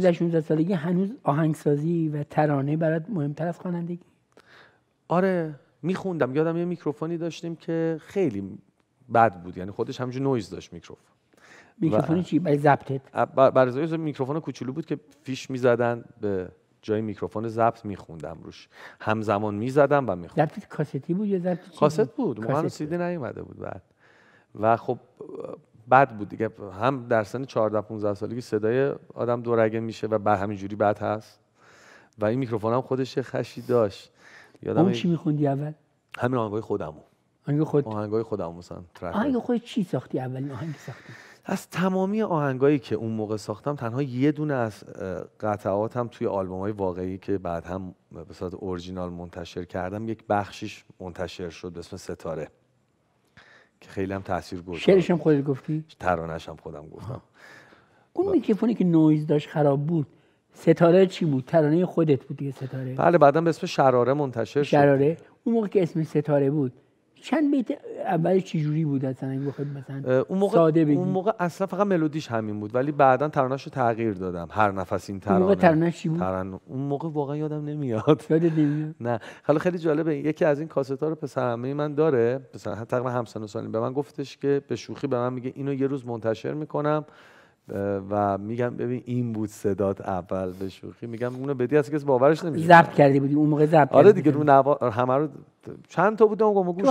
15 16 سالگی هنوز آهنگسازی و ترانه برات مهمتر از خوانندگی آره میخوندم یادم یه میکروفونی داشتیم که خیلی بد بود یعنی خودش همجور نویز داشت میکروفون میکروفون چی برای ضبطت برای میکروفون کوچولو بود که فیش میزدن به جای میکروفون ضبط میخوندم روش همزمان میزدم و میخوندم ضبط کاستی بود یا ضبط کاست بود موقع سیدی نیومده بود بعد و خب بد بود دیگه هم در سن 14 15 سالگی صدای آدم دورگه میشه و به همینجوری بد هست و این میکروفون هم خودش خشی داشت یادم اون چی میخوندی اول همین آهنگای خودمو آهنگ خود آهنگای خودم مثلا خود چی ساختی اول؟ آهنگ ساختی از تمامی آهنگایی که اون موقع ساختم تنها یه دونه از قطعاتم توی آلبوم های واقعی که بعد هم به صورت اورجینال منتشر کردم یک بخشیش منتشر شد به اسم ستاره که خیلی هم تاثیر گذار شعرش هم خودت گفتی ترانه‌ش هم خودم گفتم اون میکروفونی که نویز داشت خراب بود ستاره چی بود ترانه خودت بود دیگه ستاره بله بعدا به اسم شراره منتشر شد شراره اون موقع که اسم ستاره بود چند بیت اول چه جوری بود اصلا اگه مثلا اون موقع ساده بگی. اون موقع اصلا فقط ملودیش همین بود ولی بعدا ترانه‌شو تغییر دادم هر نفس این ترانه اون موقع ترانه چی بود ترن... اون موقع واقعا یادم نمیاد یادت نمیاد نه حالا خیلی جالبه یکی از این کاستا رو پسر عمه من داره پسر تقریبا همسن و سالی به من گفتش که به شوخی به من میگه اینو یه روز منتشر میکنم و میگم ببین این بود صدات اول به شوخی میگم اونو بدی از کس باورش نمیشه ضبط کردی بودی اون موقع ضبط آره دیگه رو نوا... همه رو چند تا بود اون گوش